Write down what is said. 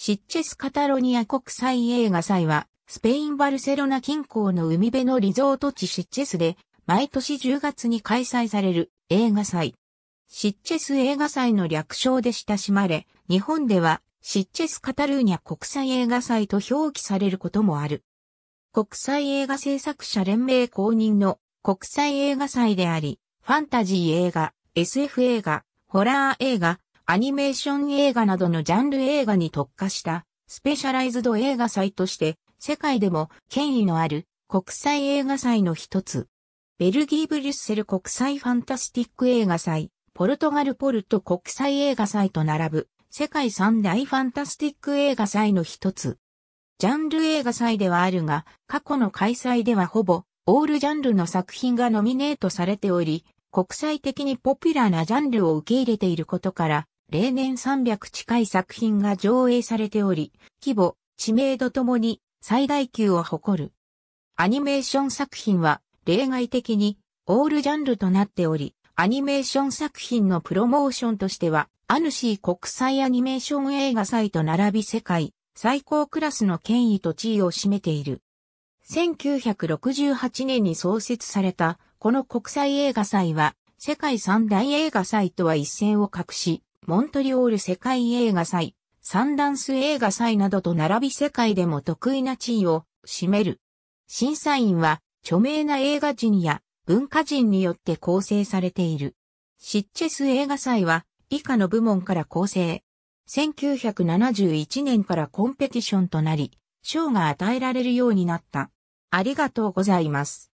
シッチェス・カタロニア国際映画祭は、スペイン・バルセロナ近郊の海辺のリゾート地シッチェスで、毎年10月に開催される映画祭。シッチェス映画祭の略称で親しまれ、日本ではシッチェス・カタルーニャ国際映画祭と表記されることもある。国際映画制作者連盟公認の国際映画祭であり、ファンタジー映画、SF 映画、ホラー映画、アニメーション映画などのジャンル映画に特化したスペシャライズド映画祭として世界でも権威のある国際映画祭の一つ。ベルギー・ブリュッセル国際ファンタスティック映画祭、ポルトガル・ポルト国際映画祭と並ぶ世界三大ファンタスティック映画祭の一つ。ジャンル映画祭ではあるが、過去の開催ではほぼオールジャンルの作品がノミネートされており、国際的にポピュラーなジャンルを受け入れていることから、例年300近い作品が上映されており、規模、知名度ともに最大級を誇る。アニメーション作品は例外的にオールジャンルとなっており、アニメーション作品のプロモーションとしては、アヌシー国際アニメーション映画祭と並び世界最高クラスの権威と地位を占めている。1968年に創設されたこの国際映画祭は世界三大映画祭とは一線を画し、モントリオール世界映画祭、サンダンス映画祭などと並び世界でも得意な地位を占める。審査員は著名な映画人や文化人によって構成されている。シッチェス映画祭は以下の部門から構成。1971年からコンペティションとなり、賞が与えられるようになった。ありがとうございます。